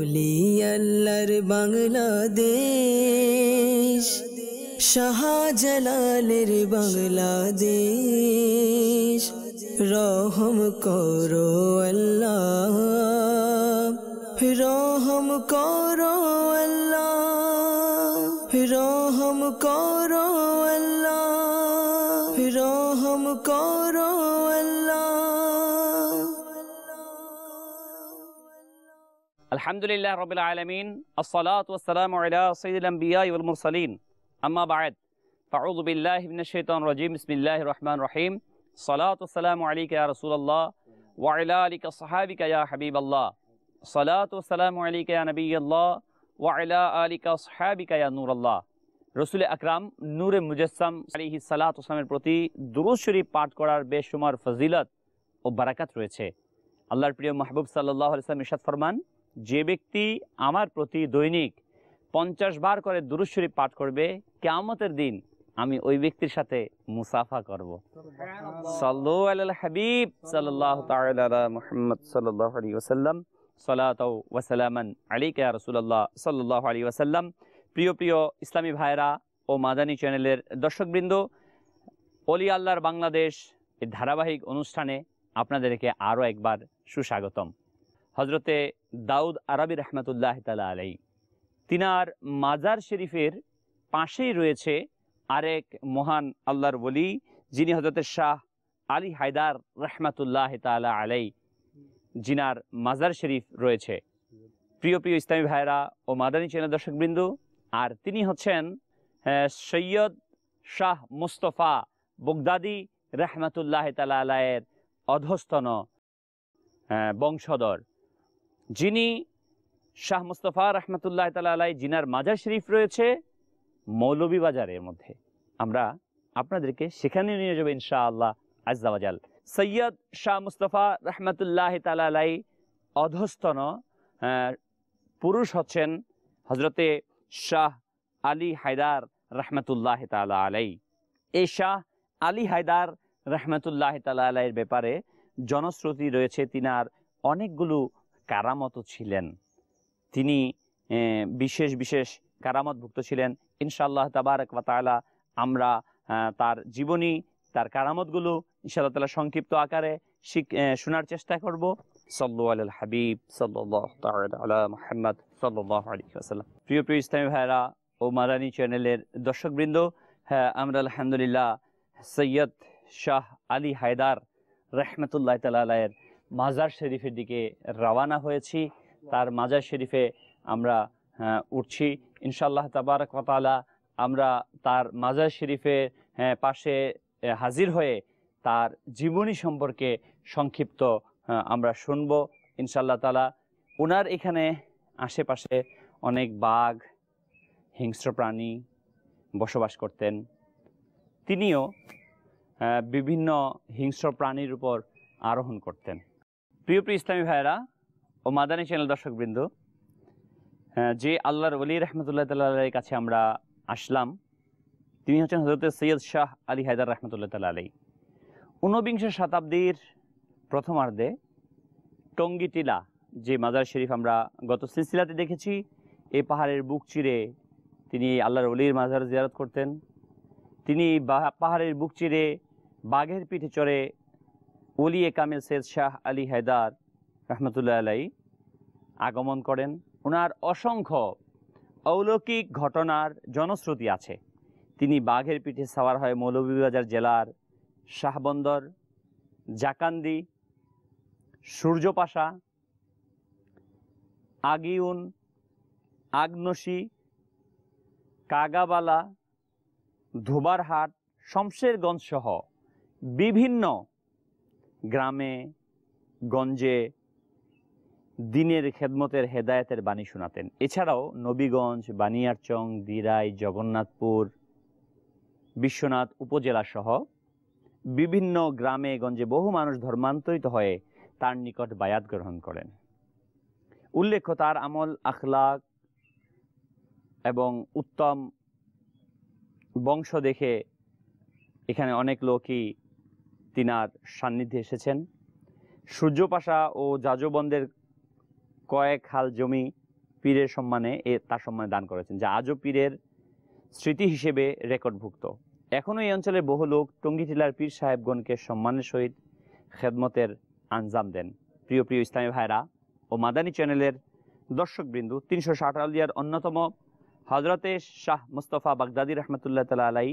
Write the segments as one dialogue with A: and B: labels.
A: বলি আল্লাহর বাংলাদেশ শাহজালালের বাংলাদেশ রহম করো আল্লাহ রহম কর الحمد لله رب العالمين الصلاة والسلام على سيد الأنبياء والمرسلين أما بعد فأعوذ بالله من الشيطان الرجيم بسم الله الرحمن الرحيم الصلاة والسلام عليك يا رسول الله وعلى آلك صحابك يا حبيب الله الصلاة والسلام عليك يا نبي الله وعلى آلك صحابك يا نور الله رسول اكرام نور مجسم عليه الصلاة والسلام প্রতি দুরুজ শরীফ পাঠ করার বেসুমার ফজিলত ও বারাকাত রয়েছে আল্লাহর প্রিয় মাহবুব সাল্লাহ ইসলাম ইশাদ ফরমান যে ব্যক্তি আমার প্রতি দৈনিক পঞ্চাশ বার করে দুরুশ্বরী পাঠ করবে কেমতের দিন আমি ওই ব্যক্তির সাথে মুসাফা করব হাবিব সাল্লাম প্রিয় প্রিয় ইসলামী ভাইরা ও মাদানী চ্যানেলের দর্শকবৃন্দ অলি আল্লাহর বাংলাদেশ এই ধারাবাহিক অনুষ্ঠানে আপনাদেরকে আরও একবার সুস্বাগতম হজরতে দাউদ আরবি রহমতুল্লাহ তালা আলাই তিনার মাজার শরীফের পাশেই রয়েছে আরেক মহান আল্লাহর বলি যিনি হজরতের শাহ আলী হায়দার রহমাতুল্লাহ তালা আলাই জিনার মাজার শরীফ রয়েছে প্রিয় প্রিয় ইসলামী ভাইরা ও মাদানী চেনা দর্শকবৃন্দ আর তিনি হচ্ছেন সৈয়দ শাহ মুস্তফা বগদাদি রহমাতুল্লাহ তালা আলায়ের অধস্তন বংশধর যিনি শাহ মুস্তফা রহমতুল্লাহ তালাই জিনার মাজার শরীফ রয়েছে মৌলভীবাজারের মধ্যে আমরা আপনাদেরকে সেখানে নিয়ে যাবো ইনশা আল্লাহ আজাল সৈয়দ শাহ মুস্তফা রহমতুল্লাহ তালাই অধস্তন হ্যাঁ, পুরুষ হচ্ছেন হজরতে শাহ আলী হায়দার রহমতুল্লাহ তালা আলাই এই শাহ আলী হায়দার রহমতুল্লাহ তালা আলাইয়ের ব্যাপারে জনশ্রুতি রয়েছে তিনার অনেকগুলো কারামত ছিলেন তিনি বিশেষ বিশেষ কারামতভুক্ত ছিলেন ইনশাআল্লাহ তাবারক তালা আমরা তার জীবনী তার কারামতগুলো ইনশাআল্লাহ তালা সংক্ষিপ্ত আকারে শোনার চেষ্টা করব সল্লু আল হাবিব সাল্লাহ মোহাম্মদ সাল্লাহ আলী প্রিয় প্রিয় ইসলামী ভাইরা ও মারানি চ্যানেলের দর্শকবৃন্দ হ্যাঁ আমরা আলহামদুলিল্লাহ সৈয়দ শাহ আলী হায়দার রহমতুল্লাহ তালের মাজার শরীফের দিকে রওয়ানা হয়েছি তার মাজার শরীফে আমরা হ্যাঁ, উঠছি ইনশাল্লাহ তাবার কতালা আমরা তার মাজার শরীফের হ্যাঁ, পাশে হাজির হয়ে তার জীবনী সম্পর্কে সংক্ষিপ্ত হ্যাঁ, আমরা শুনব ইনশাল্লাহ তালা ওনার এখানে আশেপাশে অনেক বাঘ হিংস্র প্রাণী বসবাস করতেন তিনিও বিভিন্ন হিংস্র প্রাণীর উপর আরোহণ করতেন প্রিয় প্রিয় ইসলামী ভাইরা ও মাদানী চ্যানেল দর্শকবৃন্দ হ্যাঁ, যে আল্লাহর অলি রহমতুল্লাহ তাল্লাহ কাছে আমরা আসলাম তিনি হচ্ছেন হজরত সৈয়দ শাহ আলী হায়দার রহমতুল্লাহ তাল্লাহ আলী ঊনবিংশ শতাব্দীর প্রথমার্ধে টঙ্গী টিলা যে মাজার শরীফ আমরা গত সিলসিলাতে দেখেছি এই পাহাড়ের বুক চিরে তিনি আল্লাহর অলির মাজার জিয়ারত করতেন তিনি পাহাড়ের বুক চিরে বাঘের পিঠে চড়ে উলি কামিল সৈয়দ শাহ আলী হায়দার রহমতুল্লাহ আলাই আগমন করেন ওনার অসংখ্য অলৌকিক ঘটনার জনশ্রুতি আছে তিনি বাঘের পিঠে সাওয়ার হয় মৌলভীবাজার জেলার শাহবন্দর জাকান্দি সূর্যপাশা আগিউন আগনসি কাগাবালা ধুবারহাট শমশেরগঞ্জসহ বিভিন্ন গ্রামে গঞ্জে দিনের খেদমতের হেদায়তের বাণী শোনাতেন এছাড়াও নবীগঞ্জ বানিয়ারচং দিরাই জগন্নাথপুর বিশ্বনাথ উপজেলা সহ বিভিন্ন গ্রামে গঞ্জে বহু মানুষ ধর্মান্তরিত হয়ে তার নিকট বায়াত গ্রহণ করেন উল্লেখ্য তার আমল আখলাক এবং উত্তম বংশ দেখে এখানে অনেক লোকই তিনার সান্নিধ্যে এসেছেন সূর্যপাশা ও যাজবন্দের কয়েক হাল জমি পীরের সম্মানে এ তার সম্মানে দান করেছেন যা আজও পীরের স্মৃতি হিসেবে রেকর্ডভুক্ত এখনও এই অঞ্চলের বহু লোক টঙ্গী পীর সাহেবগণকে সম্মানের সহিত খেদমতের আঞ্জাম দেন প্রিয় প্রিয় ইসলামী ভাইরা ও মাদানী চ্যানেলের দর্শকবৃন্দু তিনশো ষাট আলিয়ার অন্যতম হজরতে শাহ মুস্তফা বাগদাদি রহমতুল্লাহ তালা আলাই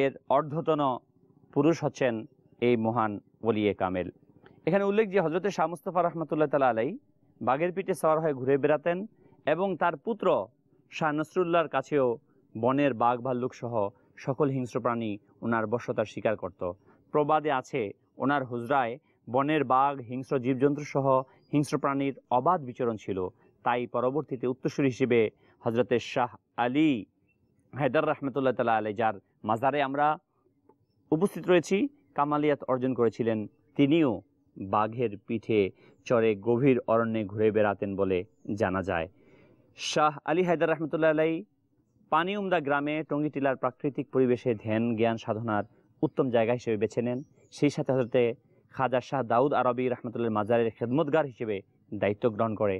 A: এর অর্ধতন পুরুষ হচ্ছেন এই মহান ওলিয়ে কামেল এখানে উল্লেখ যে হজরত শাহ মুস্তফা রহমতুল্লাহ তালা আলাই বাঘের পিঠে সওয়ার হয়ে ঘুরে বেড়াতেন এবং তার পুত্র শাহ নসরুল্লাহর কাছেও বনের বাঘ ভাল্লুকসহ সকল হিংস্র প্রাণী ওনার বশ্যতার স্বীকার করত প্রবাদে আছে ওনার হুজরায় বনের বাঘ হিংস্র জীবজন্তু সহ হিংস্র প্রাণীর অবাধ বিচরণ ছিল তাই পরবর্তীতে উত্তরসূরি হিসেবে হজরতের শাহ আলী হায়দার রহমতুল্লাহ তালা আলাই যার মাজারে আমরা উপস্থিত রয়েছি কামালিয়াত অর্জন করেছিলেন তিনিও বাঘের পিঠে চরে গভীর অরণ্যে ঘুরে বেড়াতেন বলে জানা যায় শাহ আলী হায়দার রহমতুল্লাহ আলাই পানিউমদা গ্রামে টঙ্গী টিলার প্রাকৃতিক পরিবেশে ধ্যান জ্ঞান সাধনার উত্তম জায়গা হিসেবে বেছে নেন সেই সাথে সাথে খাজা শাহ দাউদ আরবি রহমতুল্লাহ মাজারের খেদমতগার হিসেবে দায়িত্ব গ্রহণ করে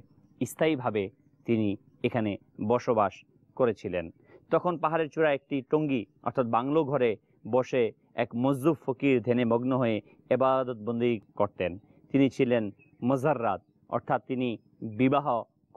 A: স্থায়ীভাবে তিনি এখানে বসবাস করেছিলেন তখন পাহাড়ের চূড়া একটি টঙ্গি অর্থাৎ বাংলো ঘরে বসে এক মজুব ফকির ধ্যানে মগ্ন হয়ে এবাদতবন্দি করতেন তিনি ছিলেন মজাররাত অর্থাৎ তিনি বিবাহ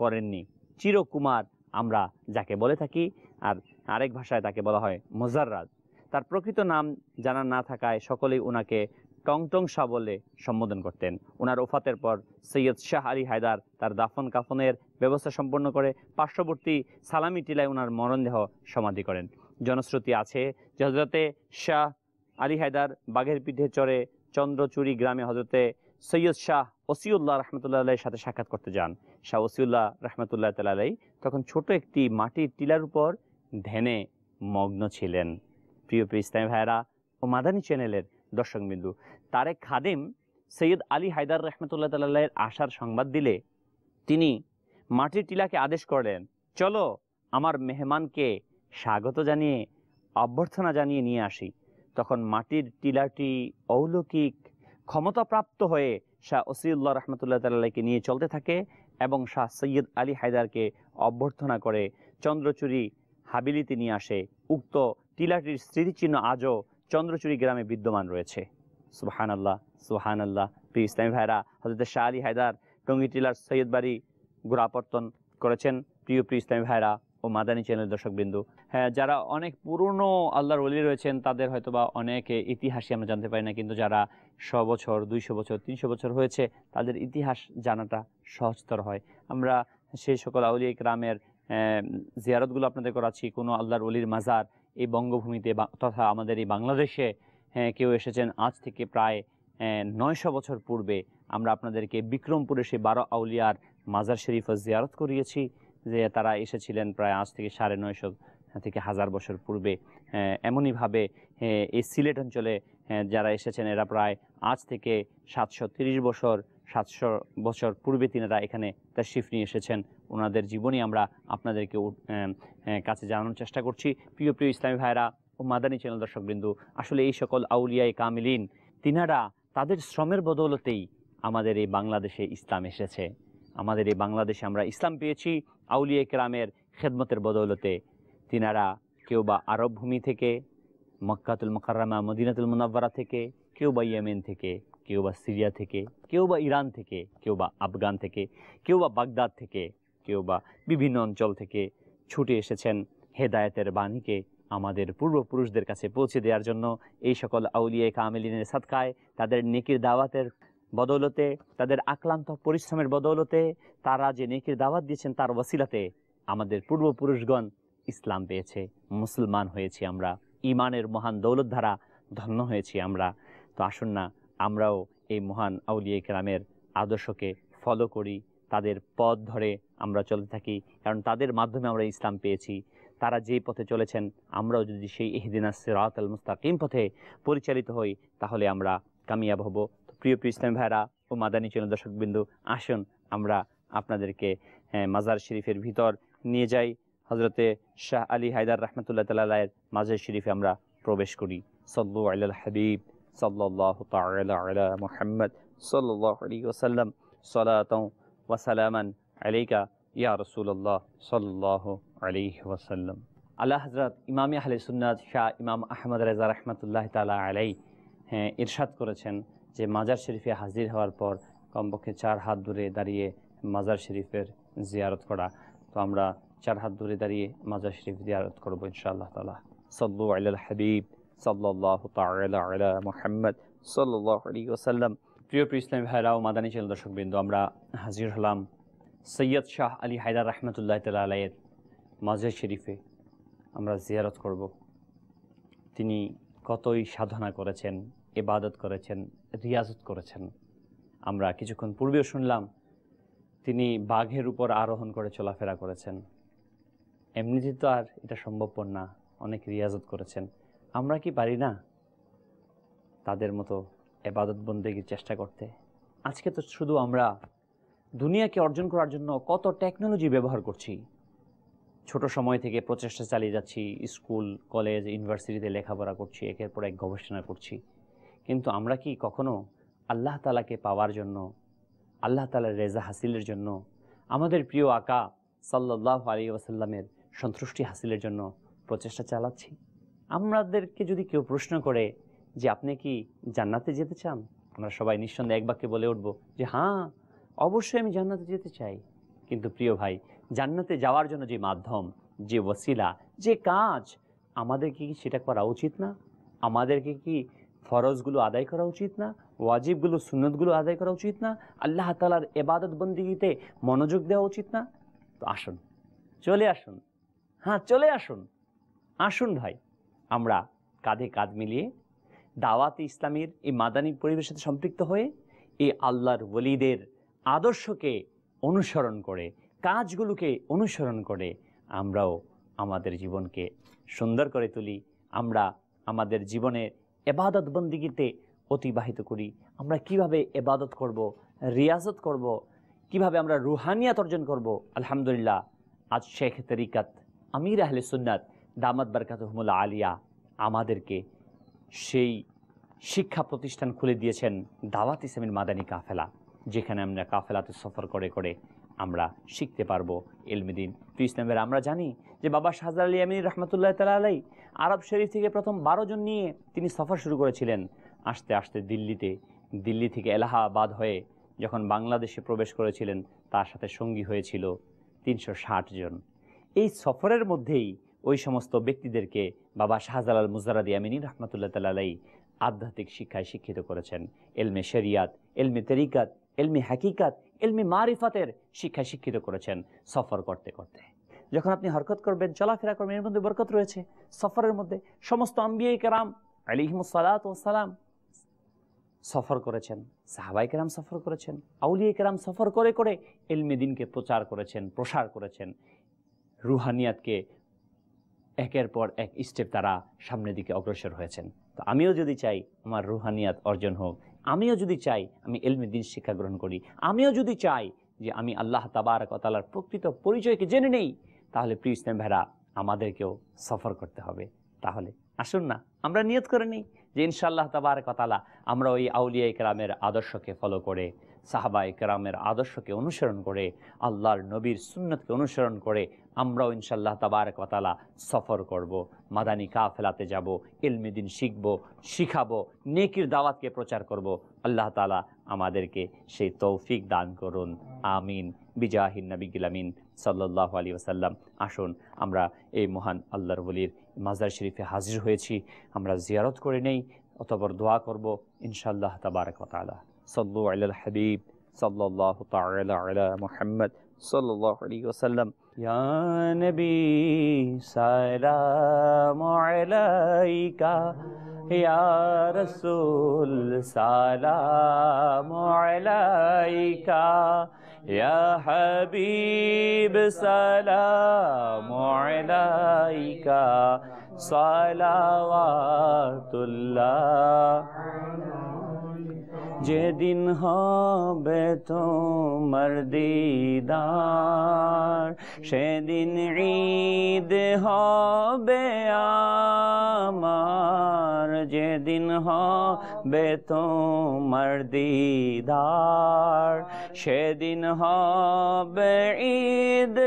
A: করেননি চিরকুমার আমরা যাকে বলে থাকি আর আরেক ভাষায় তাকে বলা হয় মজাররাত তার প্রকৃত নাম জানা না থাকায় সকলেই ওনাকে টংটং শাহ বলে সম্বোধন করতেন ওনার ওফাতের পর সৈয়দ শাহ আলী হায়দার তার দাফন কাফনের ব্যবস্থা সম্পন্ন করে পার্শ্ববর্তী সালামি টিলায় ওনার মরণদেহ সমাধি করেন জনশ্রুতি আছে যে হজরতে শাহ আলী হায়দার বাঘের পিঠে চড়ে চন্দ্রচুরি গ্রামে হজরতে সৈয়দ শাহ ওসিউল্লাহ রহমতুল্লাহ সাথে সাক্ষাৎ করতে যান শাহ ওসিউল্লাহ রহমতুল্লাহ তালাই তখন ছোট একটি মাটির টিলার উপর ধ্যানে মগ্ন ছিলেন প্রিয় প্রিয় ইসলামী ভাইরা ও মাদানী চ্যানেলের বিন্দু তারেক খাদেম সৈয়দ আলী হায়দার রহমতুল্লাহ তাল্লাহের আসার সংবাদ দিলে তিনি মাটির টিলাকে আদেশ করলেন চলো আমার মেহমানকে স্বাগত জানিয়ে অভ্যর্থনা জানিয়ে নিয়ে আসি তখন মাটির টিলাটি অলৌকিক ক্ষমতাপ্রাপ্ত হয়ে শাহ ওসিউল্লাহ রহমতুল্লাহ তাল্লাহকে নিয়ে চলতে থাকে এবং শাহ সৈয়দ আলী হায়দারকে অভ্যর্থনা করে চন্দ্রচুরি হাবিলিতে নিয়ে আসে উক্ত টিলাটির স্মৃতিচিহ্ন আজও চন্দ্রচুরি গ্রামে বিদ্যমান রয়েছে সুহান আল্লাহ সুহান আল্লাহ প্রিয় ইসলামী ভাইরা হজরত শাহ আলী হায়দার টঙ্গী টিলার সৈয়দ বাড়ি গোড়াপর্তন করেছেন প্রিয় প্রিয় ইসলামী ভাইরা ও মাদানী চ্যানেল দর্শকবৃন্দ হ্যাঁ যারা অনেক পুরনো আল্লাহর অলি রয়েছেন তাদের হয়তো বা অনেকে ইতিহাসই আমরা জানতে পারি না কিন্তু যারা শ বছর দুইশো বছর তিনশো বছর হয়েছে তাদের ইতিহাস জানাটা সহজতর হয় আমরা সেই সকল আউলিয়া গ্রামের জিয়ারতগুলো আপনাদের করাচ্ছি কোনো আল্লাহর অলির মাজার এই বঙ্গভূমিতে তথা আমাদের এই বাংলাদেশে কেউ এসেছেন আজ থেকে প্রায় নয়শো বছর পূর্বে আমরা আপনাদেরকে বিক্রমপুরে সেই বারো আউলিয়ার মাজার শরীফ জিয়ারত করিয়েছি যে তারা এসেছিলেন প্রায় আজ থেকে সাড়ে নয়শো থেকে হাজার বছর পূর্বে এমনইভাবে এই সিলেট অঞ্চলে যারা এসেছেন এরা প্রায় আজ থেকে সাতশো তিরিশ বছর সাতশো বছর পূর্বে তিনারা এখানে তার শিফ নিয়ে এসেছেন ওনাদের জীবনী আমরা আপনাদেরকে কাছে জানানোর চেষ্টা করছি প্রিয় প্রিয় ইসলামী ভাইরা ও মাদানী চ্যানেল দর্শকবৃন্দু আসলে এই সকল আউলিয়ায় কামিলিন তিনারা তাদের শ্রমের বদৌলতেই আমাদের এই বাংলাদেশে ইসলাম এসেছে আমাদের এই বাংলাদেশে আমরা ইসলাম পেয়েছি আউলিয়া কেরামের খেদমতের বদৌলতে তিনারা কেউ বা আরব ভূমি থেকে মক্কাতুল মকাররামা মদিনাতুল মুনাব্বারা থেকে কেউ বা ইয়েমেন থেকে কেউ বা সিরিয়া থেকে কেউ বা ইরান থেকে কেউ বা আফগান থেকে কেউ বা বাগদাদ থেকে কেউ বা বিভিন্ন অঞ্চল থেকে ছুটে এসেছেন হেদায়েতের বাণীকে আমাদের পূর্বপুরুষদের কাছে পৌঁছে দেওয়ার জন্য এই সকল আউলিয়া কামেলিনের সাতকায় তাদের নেকির দাওয়াতের বদৌলতে তাদের আক্রান্ত পরিশ্রমের বদৌলতে তারা যে নেকির দাওয়াত দিয়েছেন তার ওসিলাতে আমাদের পূর্বপুরুষগণ ইসলাম পেয়েছে মুসলমান হয়েছি আমরা ইমানের মহান দৌলত ধারা ধন্য হয়েছি আমরা তো আসুন না আমরাও এই মহান আউলিয়া গ্রামের আদর্শকে ফলো করি তাদের পথ ধরে আমরা চলতে থাকি কারণ তাদের মাধ্যমে আমরা ইসলাম পেয়েছি তারা যে পথে চলেছেন আমরাও যদি সেই এহদিনাস রাত আল মুস্তাকিম পথে পরিচালিত হই তাহলে আমরা কামিয়াব হব প্রিয় প্রিয় ইসলাম ভাইরা ও মাদানী চল দর্শকবৃন্দু আসুন আমরা আপনাদেরকে মাজার শরীফের ভিতর নিয়ে যাই হজরতে শাহ আলী হায়দার রহমতুল্লাহ তালায়ের মাজার শরীফে আমরা প্রবেশ করি সল্লু আল হাবিব সাল্লাহ তালা মোহাম্মদ সাল্লাহ ওসাল্লাম সলাত ওয়াসালামান আলাইকা ইয়া রসুল্লাহ সাল্লাহ আলী ওসাল্লাম আল্লাহ হজরত ইমাম আহলে সুন্নাত শাহ ইমাম আহমদ রাজা রহমতুল্লাহ তালা আলাই হ্যাঁ ইরশাদ করেছেন যে মাজার শরীফে হাজির হওয়ার পর কমপক্ষে চার হাত দূরে দাঁড়িয়ে মাজার শরীফের জিয়ারত করা তো আমরা চার হাত দূরে দাঁড়িয়ে মাজার শরীফ জিয়ারত করবো ইনশাআল্লাহ তালা সল্লু আল হাবিব সাল্লাহ তালা মোহাম্মদ সাল্লাহ আলী ওসাল্লাম প্রিয় প্রিয় ইসলাম ও মাদানী চ্যানেল দর্শকবৃন্দ আমরা হাজির হলাম সৈয়দ শাহ আলী হায়দার রহমতুল্লাহ তালায়ের মাজার শরীফে আমরা জিয়ারত করব তিনি কতই সাধনা করেছেন এবাদত করেছেন রিয়াজত করেছেন আমরা কিছুক্ষণ পূর্বেও শুনলাম তিনি বাঘের উপর আরোহণ করে চলাফেরা করেছেন এমনিতে তো আর এটা সম্ভবপর না অনেক রিয়াজত করেছেন আমরা কি পারি না তাদের মতো এবাদত বন্দেগীর চেষ্টা করতে আজকে তো শুধু আমরা দুনিয়াকে অর্জন করার জন্য কত টেকনোলজি ব্যবহার করছি ছোট সময় থেকে প্রচেষ্টা চালিয়ে যাচ্ছি স্কুল কলেজ ইউনিভার্সিটিতে লেখাপড়া করছি একের পর এক গবেষণা করছি কিন্তু আমরা কি কখনো আল্লাহ তালাকে পাওয়ার জন্য আল্লাহ তালার রেজা হাসিলের জন্য আমাদের প্রিয় আকা সাল্লাহ আলী ওয়াসাল্লামের সন্তুষ্টি হাসিলের জন্য প্রচেষ্টা চালাচ্ছি আমাদেরকে যদি কেউ প্রশ্ন করে যে আপনি কি জান্নাতে যেতে চান আমরা সবাই নিঃসন্দেহে এক বাক্যে বলে উঠব যে হ্যাঁ অবশ্যই আমি জান্নাতে যেতে চাই কিন্তু প্রিয় ভাই জান্নাতে যাওয়ার জন্য যে মাধ্যম যে ওসিলা যে কাজ আমাদের কি সেটা করা উচিত না আমাদেরকে কি ফরজগুলো আদায় করা উচিত না ওয়াজিবগুলো সুনদগুলো আদায় করা উচিত না আল্লাহ তালার এবাদত বন্দিগিতে মনোযোগ দেওয়া উচিত না তো আসুন চলে আসুন হ্যাঁ চলে আসুন আসুন ভাই আমরা কাঁধে কাঁধ মিলিয়ে দাওয়াত ইসলামীর এই মাদানী পরিবেশের সাথে সম্পৃক্ত হয়ে এই আল্লাহর ওলিদের আদর্শকে অনুসরণ করে কাজগুলোকে অনুসরণ করে আমরাও আমাদের জীবনকে সুন্দর করে তুলি আমরা আমাদের জীবনের এবাদত বন্দিগিতে অতিবাহিত করি আমরা কিভাবে এবাদত করব রিয়াজত করব কিভাবে আমরা রুহানিয়াত অর্জন করব আলহামদুলিল্লাহ আজ শেখ তরিকাত আমির আহলে সুন্নাত দামাত হুমুল আলিয়া আমাদেরকে সেই শিক্ষা প্রতিষ্ঠান খুলে দিয়েছেন দাওয়াত ইসলামের মাদানী কাফেলা যেখানে আমরা কাফেলাতে সফর করে করে আমরা শিখতে পারবো এলমিদিন তুই ইসলামের আমরা জানি যে বাবা শাহজাল আলী আমিন রহমতুল্লাহ তালা আলাই আরব শরীফ থেকে প্রথম বারো জন নিয়ে তিনি সফর শুরু করেছিলেন আসতে আসতে দিল্লিতে দিল্লি থেকে এলাহাবাদ হয়ে যখন বাংলাদেশে প্রবেশ করেছিলেন তার সাথে সঙ্গী হয়েছিল তিনশো জন এই সফরের মধ্যেই ওই সমস্ত ব্যক্তিদেরকে বাবা শাহজালাল মুজারাদি আমিনী রহমতুল্লাহ তালাই আধ্যাত্মিক শিক্ষায় শিক্ষিত করেছেন এলমে শরিয়াত এলমে তেরিকাত এলমি হাকিকাত এলমি মারিফাতের শিক্ষায় শিক্ষিত করেছেন সফর করতে করতে যখন আপনি হরকত করবেন চলাফেরা করবেন এর মধ্যে বরকত রয়েছে সফরের মধ্যে সমস্ত আম্বিয়া কেরাম আলিহিমসালাত সালাম সফর করেছেন সাহাবাই কেরাম সফর করেছেন আউলিয়া কেরাম সফর করে করে এলমেদিনকে প্রচার করেছেন প্রসার করেছেন রুহানিয়াতকে একের পর এক স্টেপ তারা সামনের দিকে অগ্রসর হয়েছেন তো আমিও যদি চাই আমার রুহানিয়াত অর্জন হোক আমিও যদি চাই আমি এলমেদিন শিক্ষা গ্রহণ করি আমিও যদি চাই যে আমি আল্লাহ তাবার কতালার প্রকৃত পরিচয়কে জেনে নেই তাহলে প্রিয় ইসলাম আমাদেরকেও সফর করতে হবে তাহলে আসুন না আমরা নিয়ত করে নিই যে ইনশাল্লাহ তাবার কতালা আমরা ওই আউলিয়া ইকরামের আদর্শকে ফলো করে সাহাবা ইকরামের আদর্শকে অনুসরণ করে আল্লাহর নবীর সুন্নতকে অনুসরণ করে আমরাও ইনশাল্লাহ তাবার কতালা সফর করব। মাদানী কা যাব যাবো এলমেদিন শিখব শিখাবো নেকির দাওয়াতকে প্রচার করব। আল্লাহ তালা আমাদেরকে সেই তৌফিক দান করুন আমিন বিজাহিন নবী গিলামিন সাল্লাহ আলী ওসাল্লাম আসুন আমরা এই মহান আল্লাহর বলির মাজার শরীফে হাজির হয়েছি আমরা জিয়ারত করে নেই অতবর দোয়া করব ইনশাল্লাহ তালা সল্লু আল্লাহ হাবিব সাল্লাহ তালা মোহাম্মদ সাল্লাহ আলী ওসাল্লাম সারা نبي سلام সারা يا يا حبيب سلام عليك صلوات الله যেদিন হবে তো মর্দিদার সেদিন ঈদ হবে আমার যেদিন হবে তো মর্দিদার সেদিন হবে ঈদ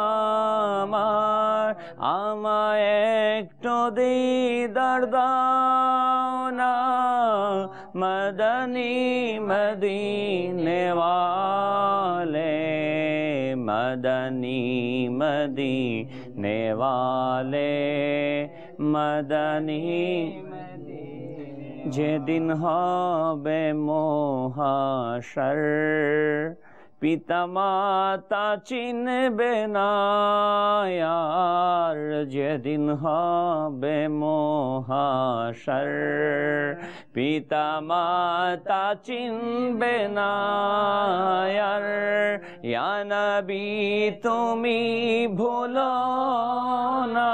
A: আমার আমায় একটু দিদার দাও না مدنی مدینے والے مدنی مدینے والے مدنی جے جنہ و بیم سر পিতামাতা চিনবে না যেদিন হবে মহাশর পিতামাতা চিনবে না নবি তুমি ভুল না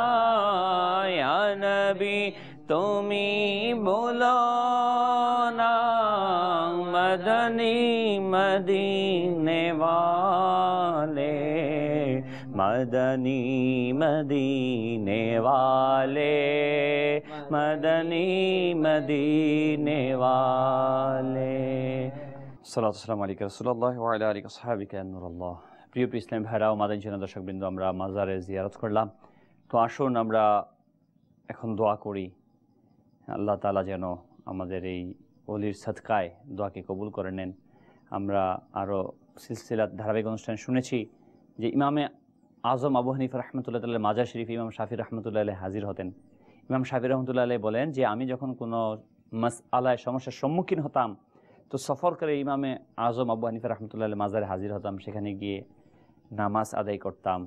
A: নবি তুমি ভুলো مدینے مدینے مدینے والے والے والے مدنی مدنی اللہ اللہ علیہ رسول نور مادن درشکن مزارے زیارت کرلام تو آسن ہما کر تعالی جین অলির সাদকায় দোয়াকে কবুল করে নেন আমরা আরও সিলসিলা ধারাবাহিক অনুষ্ঠান শুনেছি যে ইমামে আজম আবু হানিফ রহমতুল্লাহ তাল্লাহ মাজার শরীফ ইমাম শাফির রহমতুল্লাহ হাজির হতেন ইমাম শাফির রহমতুল্লাহ আলহ বলেন যে আমি যখন কোনো মাস আলায় সমস্যার সম্মুখীন হতাম তো সফর করে ইমামে আজম আবু হানিফ রহমতুল্লাহ আলহ মাজারে হাজির হতাম সেখানে গিয়ে নামাজ আদায় করতাম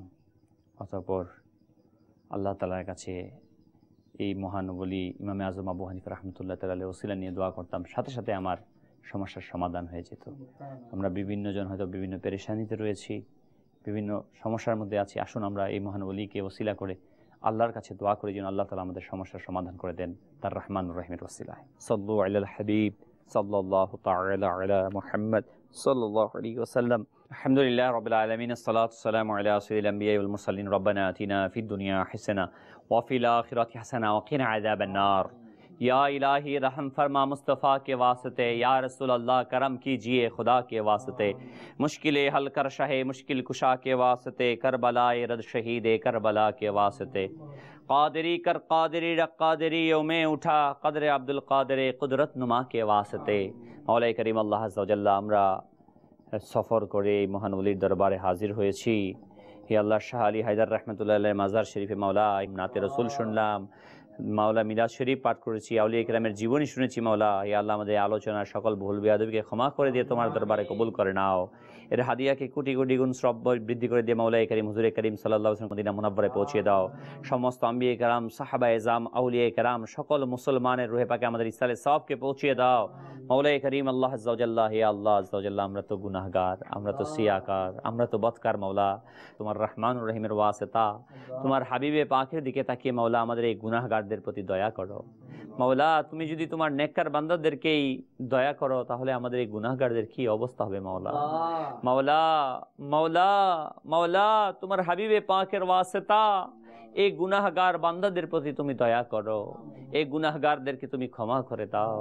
A: অতপর আল্লাহ তালার কাছে এই মহানবলী ইমামে আজম আবু হানিফ রহমতুল্লাহ তাল ওসিলা নিয়ে দোয়া করতাম সাথে সাথে আমার সমস্যার সমাধান হয়ে যেত আমরা বিভিন্নজন হয়তো বিভিন্ন পেরেশানিতে রয়েছি বিভিন্ন সমস্যার মধ্যে আছি আসুন আমরা এই মহানবলীকে ওসিলা করে আল্লাহর কাছে দোয়া করে যেন আল্লাহ তালা আমাদের সমস্যার সমাধান করে দেন তার রহমান রহমের ওসিলায় সল্লু আল্লাহ হাবিব সাল্লাহ মোহাম্মদ সাল্লাহ ওসাল্লাম الحمد للہ رب آتنا صلا السلام علیہ وفی ربنیہ وافی وقنا عذاب النار یا الہی رحم فرما مصطفیٰ کے واسطے یا رسول اللہ کرم کیجئے خدا کے واسطے مشکل حل کر شہ مشکل کشا کے واسطے کربلا رد شہید کربلا کے واسطے قادری کر قادری رق قادری یوم اٹھا قدر عبد القادر قدرت نما کے واسطے مولا کریم اللہ عز و جل امرہ সফর করে এই মহান দরবারে হাজির হয়েছি হে আল্লাহ শাহ আলী হায়দার রহমতুল্লাহ মাজার শরীফে মাওলা ইমনাতে রসুল শুনলাম মাওলা মিরাজ শরীফ পাঠ করেছি আউলি ইকরামের জীবনী শুনেছি মাওলা ইয়া আল্লাহ আমাদের আলোচনার সকল ভুল বিয়াদবীকে ক্ষমা করে দিয়ে তোমার দরবারে কবুল করে নাও এর হাদিয়াকে কোটি কোটি গুণ শ্রব্য বৃদ্ধি করে দিয়ে মাওলা করিম হুজুর করিম সাল্লাহ মদিনা মুনাব্বরে পৌঁছে দাও সমস্ত আম্বি একরাম সাহাবা এজাম আউলিয়া একরাম সকল মুসলমানের রোহে পাকে আমাদের ইসলামের সবকে পৌঁছিয়ে দাও মাওলা করিম আল্লাহ আজ্লাহ হে আল্লাহ আজ্লাহ আমরা তো গুনাহগার আমরা তো সিয়াকার আমরা তো বৎকার মাওলা তোমার রহমান রহিমের ওয়াসেতা তোমার হাবিবে পাখের দিকে তাকিয়ে মাওলা আমাদের এই গুনাহগার বান্দাদের প্রতি দয়া করো মাওলা তুমি যদি তোমার নেককার বান্দাদেরকেই দয়া করো তাহলে আমাদের এই গুনাহগারদের কি অবস্থা হবে মাওলা মাওলা মাওলা মাওলা তোমার হাবিবে পাকের ওয়াসেতা এই গুনাহগার বান্দাদের প্রতি তুমি দয়া করো এই গুনাহগারদেরকে তুমি ক্ষমা করে দাও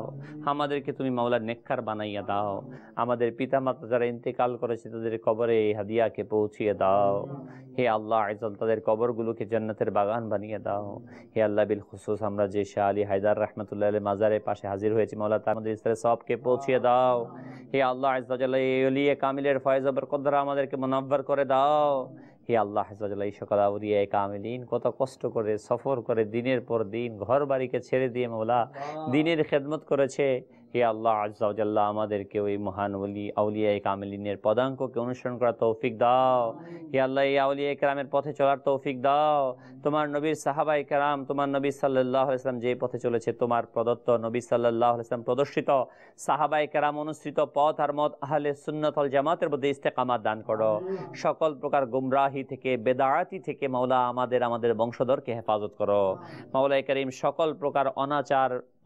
A: আমাদেরকে তুমি মাওলা নেক্ষার বানাইয়া দাও আমাদের পিতামাতা যারা ইন্তেকাল করেছে তাদের কবরে এই হাদিয়াকে পৌঁছিয়ে দাও হে আল্লাহ আইজল তাদের কবরগুলোকে জন্নাতের বাগান বানিয়ে দাও হে আল্লাহ বিল খুসুস আমরা যে শাহ আলী হায়দার রহমতুল্লাহ মাজারের পাশে হাজির হয়েছি মাওলা তার মধ্যে ইসলামের সবকে পৌঁছিয়ে দাও হে আল্লাহ আইজাল কামিলের ফয়েজ আবর কদ্দরা আমাদেরকে মনব্বর করে দাও হে আল্লাহ হাজরাজাল্লাহ এই সকল আউরিয়া কামিলিন কত কষ্ট করে সফর করে দিনের পর দিন ঘর বাড়িকে ছেড়ে দিয়ে মৌলা দিনের খেদমত করেছে হে আল্লাহ আজাল্লাহ আমাদেরকে ওই মহান অলি আউলিয়া কামেলিনের পদাঙ্ককে অনুসরণ করার তৌফিক দাও হে আল্লাহ এই আউলিয়া কেরামের পথে চলার তৌফিক দাও তোমার নবীর সাহাবাই কেরাম তোমার নবী সাল্লাহ ইসলাম যে পথে চলেছে তোমার প্রদত্ত নবী সাল্লাহ আসলাম প্রদর্শিত সাহাবাই কেরাম অনুসৃত পথ আর মত আহলে সুন্নতল জামাতের মধ্যে ইস্তেকামাত দান করো সকল প্রকার গুমরাহি থেকে বেদায়াতি থেকে মাওলা আমাদের আমাদের বংশধরকে হেফাজত করো মাওলাই করিম সকল প্রকার অনাচার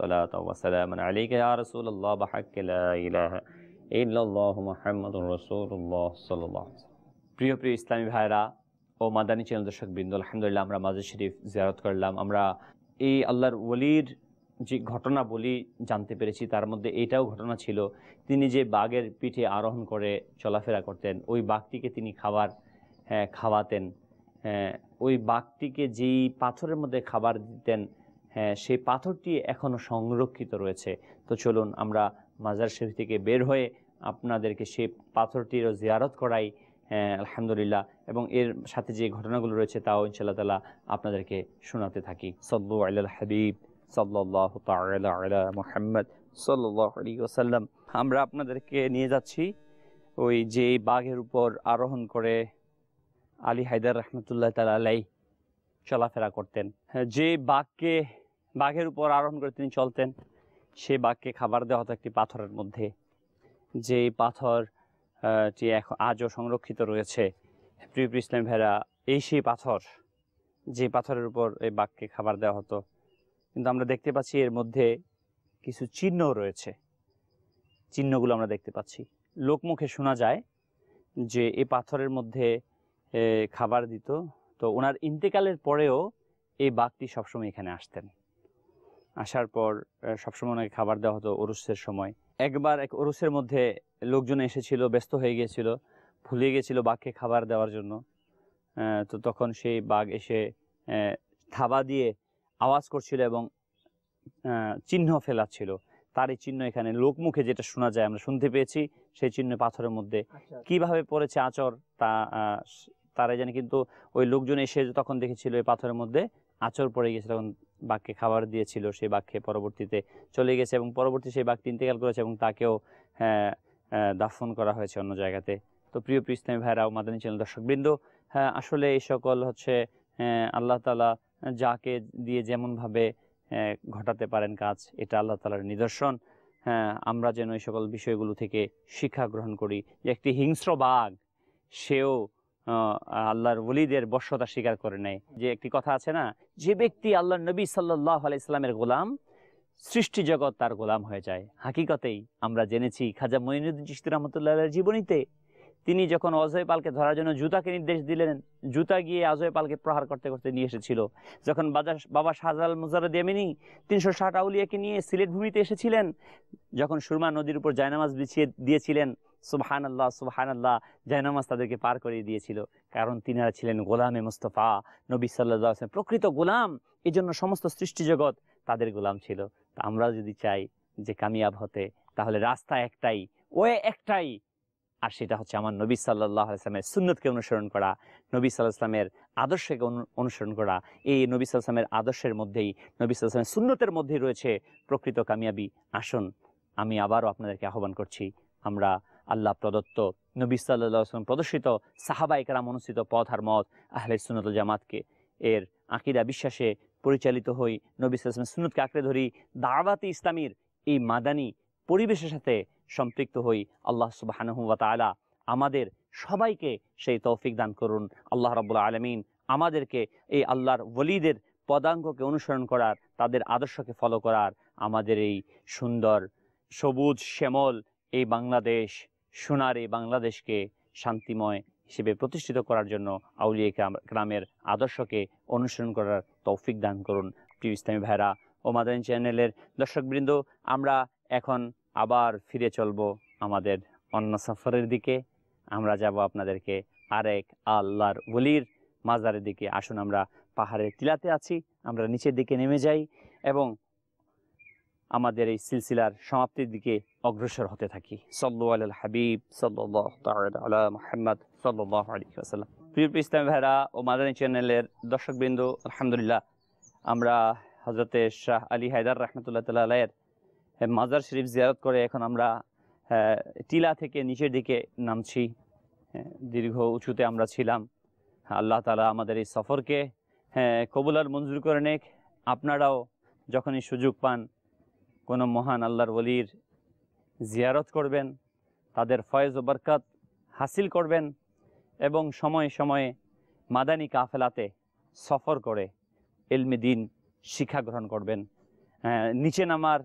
A: সালাত ওয়াসালাম আলিকে আর রসুল্লাহ বাহাকিল্লাহ ইল্লাহ মোহাম্মদ রসুল্লাহ সাল্লাহ প্রিয় প্রিয় ইসলামী ভাইরা ও মাদানী চ্যানেল দর্শক বৃন্দ আলহামদুলিল্লাহ আমরা মাজিদ শরীফ জিয়ারত করলাম আমরা এই আল্লাহর ওলির যে ঘটনা বলি জানতে পেরেছি তার মধ্যে এটাও ঘটনা ছিল তিনি যে বাঘের পিঠে আরোহণ করে চলাফেরা করতেন ওই বাঘটিকে তিনি খাবার হ্যাঁ খাওয়াতেন হ্যাঁ ওই বাঘটিকে যেই পাথরের মধ্যে খাবার দিতেন হ্যাঁ, সেই পাথরটি এখনও সংরক্ষিত রয়েছে তো চলুন আমরা মাজার শরীফ থেকে বের হয়ে আপনাদেরকে সেই পাথরটিরও জিয়ারত করাই হ্যাঁ, আলহামদুলিল্লাহ এবং এর সাথে যে ঘটনাগুলো রয়েছে তাও ইনশাল্লাহ তালা আপনাদেরকে শোনাতে থাকি সল্লু আল্লাহ হাবিব সাল্লাহ মোহাম্মদ সাল্লাহ ওসাল্লাম আমরা আপনাদেরকে নিয়ে যাচ্ছি ওই যে বাঘের উপর আরোহণ করে আলী হায়দার রহমতুল্লাহ তাল আলাই চলাফেরা করতেন হ্যাঁ, যে বাঘকে বাঘের উপর আরোহণ করে তিনি চলতেন সে বাঘকে খাবার দেওয়া হতো একটি পাথরের মধ্যে যে পাথরটি এখন আজও সংরক্ষিত রয়েছে প্রিপ ইসলাম ভেরা এই সেই পাথর যে পাথরের উপর এই বাঘকে খাবার দেওয়া হতো কিন্তু আমরা দেখতে পাচ্ছি এর মধ্যে কিছু চিহ্ন রয়েছে চিহ্নগুলো আমরা দেখতে পাচ্ছি লোকমুখে শোনা যায় যে এই পাথরের মধ্যে খাবার দিত তো ওনার ইন্তেকালের পরেও এই বাঘটি সবসময় এখানে আসতেন আসার পর সবসময় ওনাকে খাবার দেওয়া হতো ওরুসের সময় একবার এক ওরুসের মধ্যে লোকজন এসেছিল ব্যস্ত হয়ে গিয়েছিল ভুলে গিয়েছিল বাঘকে খাবার দেওয়ার জন্য তো তখন সেই বাঘ এসে থাবা দিয়ে আওয়াজ করছিল এবং চিহ্ন ফেলাচ্ছিল তার এই চিহ্ন এখানে লোকমুখে যেটা শোনা যায় আমরা শুনতে পেয়েছি সেই চিহ্ন পাথরের মধ্যে আচ্ছা, আচ্ছা। কিভাবে পড়েছে আচর তা তারাই জানি কিন্তু ওই লোকজন এসে তখন দেখেছিল এই পাথরের মধ্যে আচর পড়ে গেছে তখন বাঘকে খাবার দিয়েছিল সেই বাঘকে পরবর্তীতে চলে গেছে এবং পরবর্তী সেই বাক্য ইন্তেকাল করেছে এবং তাকেও হ্যাঁ, দাফন করা হয়েছে অন্য জায়গাতে তো প্রিয় প্রিয় ইসলামী ভাইরাও মাদানী ছিলেন দর্শকবৃন্দ হ্যাঁ, আসলে এই সকল হচ্ছে হ্যাঁ, আল্লাহ তালা যাকে দিয়ে যেমনভাবে ঘটাতে পারেন কাজ এটা আল্লাহ তালার নিদর্শন হ্যাঁ আমরা যেন এই সকল বিষয়গুলো থেকে শিক্ষা গ্রহণ করি যে একটি হিংস্র বাঘ সেও আল্লাহর ওলিদের বর্ষতা স্বীকার করে নেয় যে একটি কথা আছে না যে ব্যক্তি আল্লাহ নবী সাল্লাহ আলাইস্লামের গোলাম সৃষ্টি জগৎ তার গোলাম হয়ে যায় হাকিকতেই আমরা জেনেছি খাজা মঈনুদ্দিন চিস্তির রহমতুল্লাহ জীবনীতে তিনি যখন অজয় পালকে ধরার জন্য জুতাকে নির্দেশ দিলেন জুতা গিয়ে অজয় পালকে প্রহার করতে করতে নিয়ে এসেছিল যখন বাজার বাবা শাহজাল মুজারদ এমিনি তিনশো ষাট আউলিয়াকে নিয়ে সিলেট ভূমিতে এসেছিলেন যখন সুরমা নদীর উপর জায়নামাজ বিছিয়ে দিয়েছিলেন সুবহান আল্লাহ সুবহান আল্লাহ জায়নামাজ তাদেরকে পার করিয়ে দিয়েছিল কারণ তিনারা ছিলেন গোলামে মুস্তফা নবী সাল্লা প্রকৃত গোলাম এই জন্য সমস্ত সৃষ্টি জগৎ তাদের গোলাম ছিল তা আমরা যদি চাই যে কামিয়াব হতে তাহলে রাস্তা একটাই ওয়ে একটাই আর সেটা হচ্ছে আমার নবী সাল্লাহ আসলামের সুন্নতকে অনুসরণ করা নবী সাল্লাহ ইসলামের আদর্শকে অনুসরণ করা এই নবী সাল্লামের আদর্শের মধ্যেই নবী সাল্লামের সুন্নতের মধ্যেই রয়েছে প্রকৃত কামিয়াবি আসন আমি আবারও আপনাদেরকে আহ্বান করছি আমরা আল্লাহ প্রদত্ত নবী সাল্লাহ আসলাম প্রদর্শিত সাহাবাই কালাম অনুষ্ঠিত পথ আর মত আহলে সুনত জামাতকে এর আকিদা বিশ্বাসে পরিচালিত হই নবী সাল্লামের সুনতকে আঁকড়ে ধরি দাওয়াতি ইসলামীর এই মাদানি পরিবেশের সাথে সম্পৃক্ত হই আল্লাহ সুবাহানহুয়াতালা আমাদের সবাইকে সেই তৌফিক দান করুন আল্লাহ রবুল্লা আলমিন আমাদেরকে এই আল্লাহর ওলিদের পদাঙ্ককে অনুসরণ করার তাদের আদর্শকে ফলো করার আমাদের এই সুন্দর সবুজ শ্যামল এই বাংলাদেশ সোনার এই বাংলাদেশকে শান্তিময় হিসেবে প্রতিষ্ঠিত করার জন্য আউলিয়া গ্রামের আদর্শকে অনুসরণ করার তৌফিক দান করুন প্রিয় ইসলামী ভাইরা ও মাদানী চ্যানেলের দর্শকবৃন্দ আমরা এখন আবার ফিরে চলব আমাদের অন্য সফরের দিকে আমরা যাব আপনাদেরকে আরেক আল্লাহর বলির মাজারের দিকে আসুন আমরা পাহাড়ের টিলাতে আছি আমরা নিচের দিকে নেমে যাই এবং আমাদের এই সিলসিলার সমাপ্তির দিকে অগ্রসর হতে থাকি সল্লু আল হাবিব সাল্লাহ মোহাম্মদ সাল্লাহ প্রিয় ইসলাম ভাইরা ও মাদানী চ্যানেলের দর্শকবৃন্দ আলহামদুলিল্লাহ আমরা হজরতে শাহ আলী হায়দার রহমতুল্লাহ তাল্লাহের হ্যাঁ, মাজার শরীফ জিয়ারত করে এখন আমরা হ্যাঁ, টিলা থেকে নিচের দিকে নামছি হ্যাঁ, দীর্ঘ উঁচুতে আমরা ছিলাম আল্লাহ তালা আমাদের এই সফরকে কবুলার মঞ্জুর করে নেক আপনারাও যখনই সুযোগ পান কোনো মহান আল্লাহর বলির জিয়ারত করবেন তাদের ফয়েজ ও বরকাত হাসিল করবেন এবং সময়ে সময়ে মাদানী কাফেলাতে সফর করে এলমি দিন শিক্ষা গ্রহণ করবেন নিচে নামার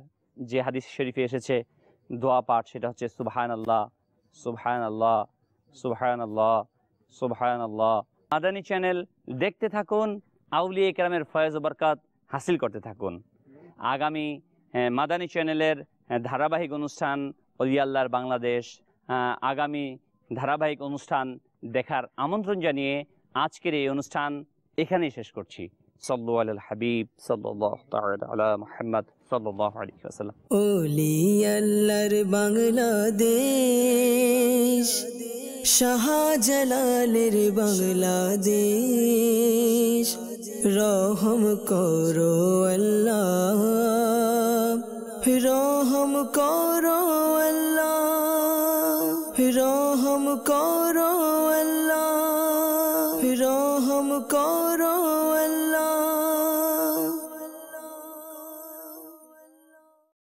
A: যে হাদিস শরীফে এসেছে দোয়া পাঠ সেটা হচ্ছে সুবহান আল্লাহ সুবহান আল্লাহ সুবহান আল্লাহ সুবহান আল্লাহ মাদানী চ্যানেল দেখতে থাকুন আউলিয়া কেরামের ফয়েজ বরকাত হাসিল করতে থাকুন আগামী মাদানী চ্যানেলের ধারাবাহিক অনুষ্ঠান অলিয়াল্লার বাংলাদেশ আগামী ধারাবাহিক অনুষ্ঠান দেখার আমন্ত্রণ জানিয়ে আজকের এই অনুষ্ঠান এখানেই শেষ করছি সল্লু আল হাবিব সাল্লাহ মোহাম্মদ صلی اللہ علیہ وسلم اولی اللہ بنگلہ دیش دہ جلالر بنگلہ دیش رحم کرو اللہ رحم کرو